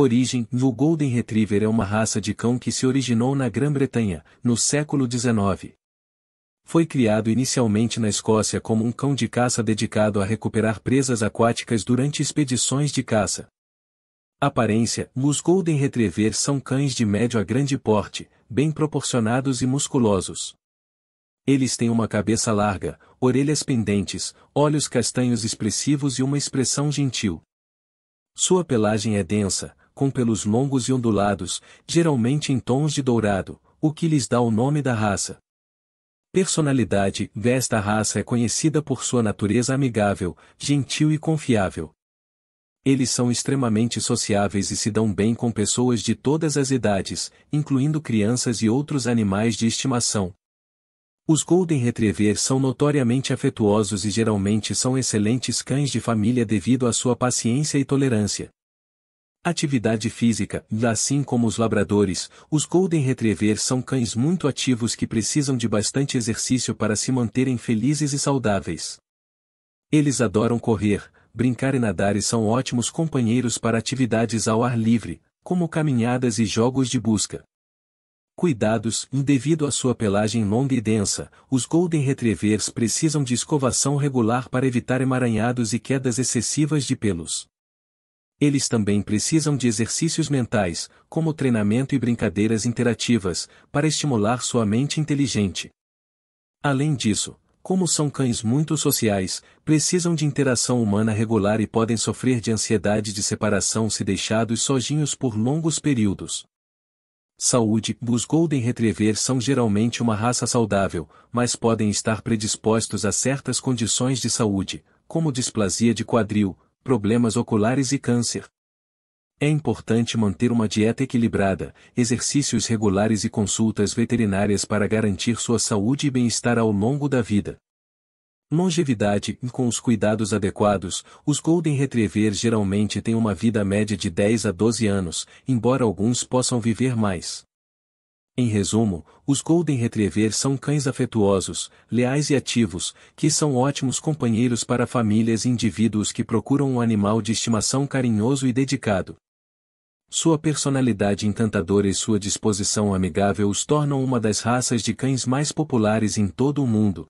Origem O Golden Retriever é uma raça de cão que se originou na Grã-Bretanha, no século XIX. Foi criado inicialmente na Escócia como um cão de caça dedicado a recuperar presas aquáticas durante expedições de caça. Aparência Os Golden Retriever são cães de médio a grande porte, bem proporcionados e musculosos. Eles têm uma cabeça larga, orelhas pendentes, olhos castanhos expressivos e uma expressão gentil. Sua pelagem é densa, com pelos longos e ondulados, geralmente em tons de dourado, o que lhes dá o nome da raça. Personalidade desta raça é conhecida por sua natureza amigável, gentil e confiável. Eles são extremamente sociáveis e se dão bem com pessoas de todas as idades, incluindo crianças e outros animais de estimação. Os Golden Retriever são notoriamente afetuosos e geralmente são excelentes cães de família devido à sua paciência e tolerância. Atividade física, assim como os labradores, os Golden Retriever são cães muito ativos que precisam de bastante exercício para se manterem felizes e saudáveis. Eles adoram correr, brincar e nadar e são ótimos companheiros para atividades ao ar livre, como caminhadas e jogos de busca. Cuidados, devido à sua pelagem longa e densa, os Golden Retrievers precisam de escovação regular para evitar emaranhados e quedas excessivas de pelos. Eles também precisam de exercícios mentais, como treinamento e brincadeiras interativas, para estimular sua mente inteligente. Além disso, como são cães muito sociais, precisam de interação humana regular e podem sofrer de ansiedade de separação se deixados sozinhos por longos períodos. Saúde, os Golden Retriever são geralmente uma raça saudável, mas podem estar predispostos a certas condições de saúde, como displasia de quadril, problemas oculares e câncer. É importante manter uma dieta equilibrada, exercícios regulares e consultas veterinárias para garantir sua saúde e bem-estar ao longo da vida. Longevidade Com os cuidados adequados, os Golden Retriever geralmente têm uma vida média de 10 a 12 anos, embora alguns possam viver mais. Em resumo, os Golden Retriever são cães afetuosos, leais e ativos, que são ótimos companheiros para famílias e indivíduos que procuram um animal de estimação carinhoso e dedicado. Sua personalidade encantadora e sua disposição amigável os tornam uma das raças de cães mais populares em todo o mundo.